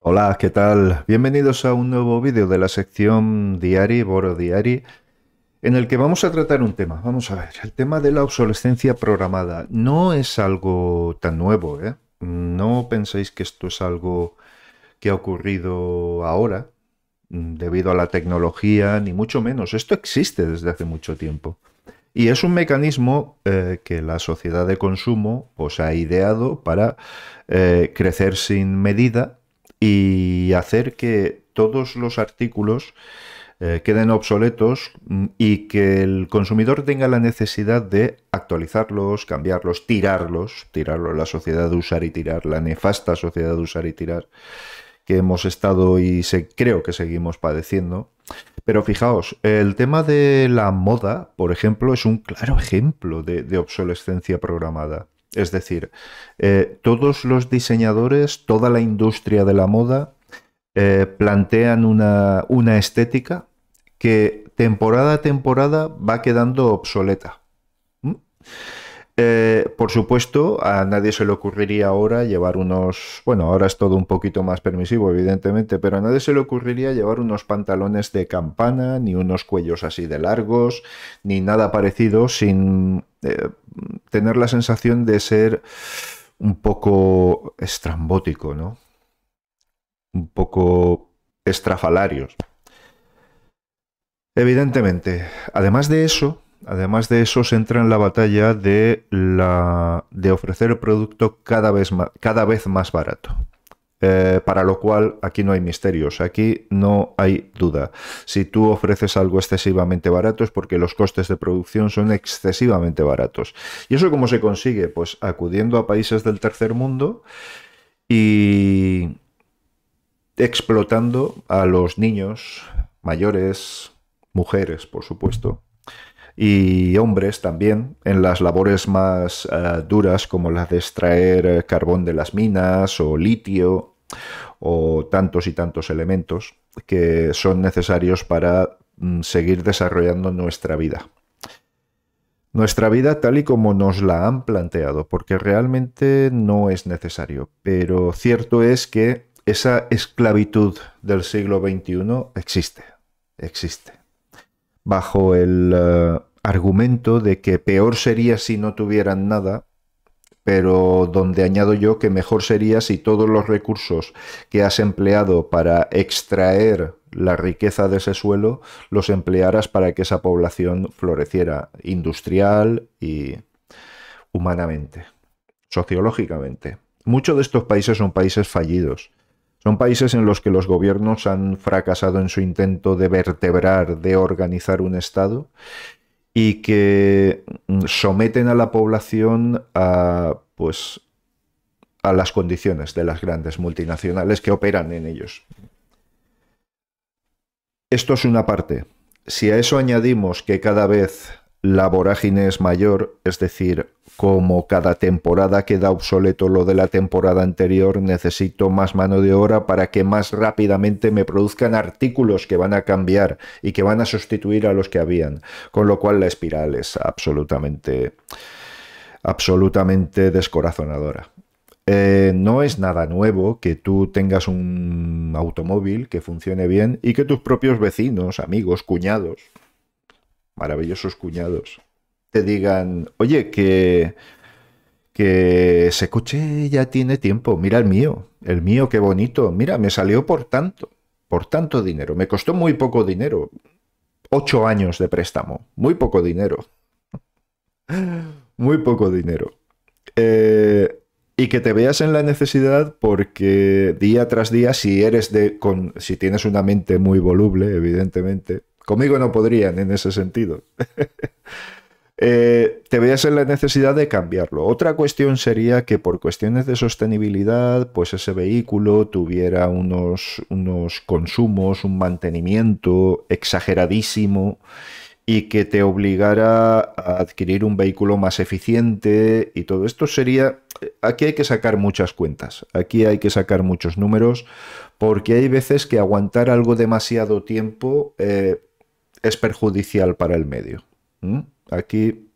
Hola, ¿qué tal? Bienvenidos a un nuevo vídeo de la sección Diari, Boro Diari, en el que vamos a tratar un tema. Vamos a ver, el tema de la obsolescencia programada. No es algo tan nuevo, ¿eh? No penséis que esto es algo que ha ocurrido ahora, mm, debido a la tecnología, ni mucho menos. Esto existe desde hace mucho tiempo. Y es un mecanismo eh, que la sociedad de consumo os pues, ha ideado para eh, crecer sin medida y hacer que todos los artículos eh, queden obsoletos mm, y que el consumidor tenga la necesidad de actualizarlos, cambiarlos, tirarlos, tirarlos, la sociedad de usar y tirar, la nefasta sociedad de usar y tirar que hemos estado y se, creo que seguimos padeciendo. Pero fijaos, el tema de la moda, por ejemplo, es un claro ejemplo de obsolescencia programada. Es decir, eh, todos los diseñadores, toda la industria de la moda eh, plantean una, estética que temporada a temporada va quedando obsoleta. Eh, por supuesto, a nadie se le ocurriría ahora llevar unos, bueno, ahora es todo un poquito más permisivo, evidentemente, pero a nadie se le ocurriría llevar unos pantalones de campana, ni unos cuellos así de largos, ni nada parecido, sin eh, tener la sensación de ser un poco estrambótico, ¿no? Un poco estrafalarios. Evidentemente, además de eso, Además de eso, se entra en la batalla de, la, de ofrecer el producto cada vez más, cada vez más barato. Eh, para lo cual aquí no hay misterios, aquí no hay duda. Si tú ofreces algo excesivamente barato es porque los costes de producción son excesivamente baratos. ¿Y eso cómo se consigue? Pues acudiendo a países del tercer mundo y explotando a los niños, mayores, mujeres, por supuesto, y hombres también en las labores más eh, duras como las de extraer eh, carbón de las minas o litio o tantos y tantos elementos que son necesarios para mm, seguir desarrollando nuestra vida. Nuestra vida tal y como nos la han planteado, porque realmente no es necesario, pero cierto es que esa esclavitud del siglo XXI existe, existe. Bajo el eh, argumento de que peor sería si no tuvieran nada, pero donde añado yo que mejor sería si todos los recursos que has empleado para extraer la riqueza de ese suelo los emplearas para que esa población floreciera industrial y humanamente, sociológicamente. Muchos de estos países son países fallidos. Son países en los que los gobiernos han fracasado en su intento de vertebrar, de organizar un Estado y que mm, someten a la población a pues a las condiciones de las grandes multinacionales que operan en ellos. Esto es una parte. Si a eso añadimos que cada vez la vorágine es mayor, es decir, como cada temporada queda obsoleto lo de la temporada anterior, necesito más mano de obra para que más rápidamente me produzcan artículos que van a cambiar y que van a sustituir a los que habían. Con lo cual la espiral es absolutamente, absolutamente descorazonadora. Eh, no es nada nuevo que tú tengas un automóvil que funcione bien y que tus propios vecinos, amigos, cuñados, maravillosos cuñados, te digan, oye, que, que ese coche ya tiene tiempo, mira el mío, el mío qué bonito, mira, me salió por tanto, por tanto dinero, me costó muy poco dinero, ocho años de préstamo, muy poco dinero, muy poco dinero. Eh, y que te veas en la necesidad porque día tras día, si eres de, con, si tienes una mente muy voluble, evidentemente, Conmigo no podrían en ese sentido. Eh, te veías en la necesidad de cambiarlo. Otra cuestión sería que por cuestiones de sostenibilidad, pues ese vehículo tuviera unos, unos consumos, un mantenimiento exageradísimo y que te obligara a adquirir un vehículo más eficiente y todo esto sería... Aquí hay que sacar muchas cuentas, aquí hay que sacar muchos números, porque hay veces que aguantar algo demasiado tiempo eh, es perjudicial para el medio. Aquí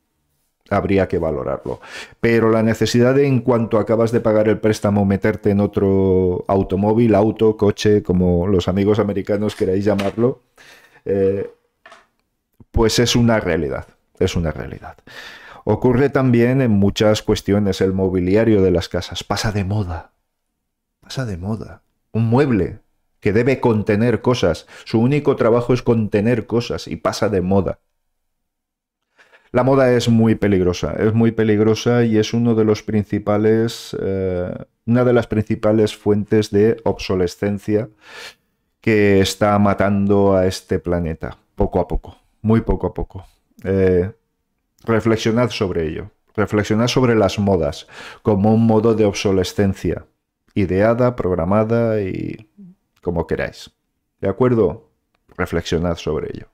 habría que valorarlo. Pero la necesidad de en cuanto acabas de pagar el préstamo meterte en otro automóvil, auto, coche, como los amigos americanos queráis llamarlo, eh, pues es una realidad, es una realidad. Ocurre también en muchas cuestiones el mobiliario de las casas, pasa de moda, pasa de moda. Un mueble que debe contener cosas. Su único trabajo es contener cosas y pasa de moda. La moda es muy peligrosa, es muy peligrosa y es uno de los principales, eh, una de las principales fuentes de obsolescencia que está matando a este planeta, poco a poco, muy poco a poco. Eh, reflexionad sobre ello, reflexionad sobre las modas como un modo de obsolescencia, ideada, programada y como queráis. ¿De acuerdo? Reflexionad sobre ello.